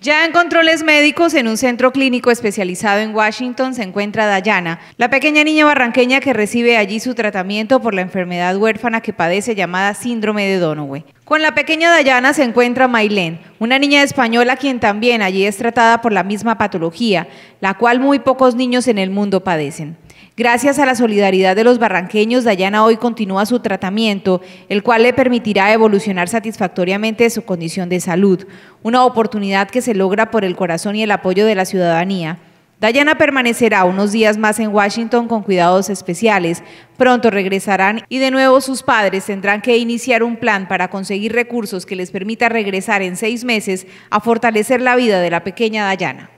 Ya en controles médicos, en un centro clínico especializado en Washington, se encuentra Dayana, la pequeña niña barranqueña que recibe allí su tratamiento por la enfermedad huérfana que padece llamada síndrome de Donoway. Con la pequeña Dayana se encuentra Mailén, una niña española quien también allí es tratada por la misma patología, la cual muy pocos niños en el mundo padecen. Gracias a la solidaridad de los barranqueños, Dayana hoy continúa su tratamiento, el cual le permitirá evolucionar satisfactoriamente su condición de salud, una oportunidad que se logra por el corazón y el apoyo de la ciudadanía. Dayana permanecerá unos días más en Washington con cuidados especiales. Pronto regresarán y de nuevo sus padres tendrán que iniciar un plan para conseguir recursos que les permita regresar en seis meses a fortalecer la vida de la pequeña Dayana.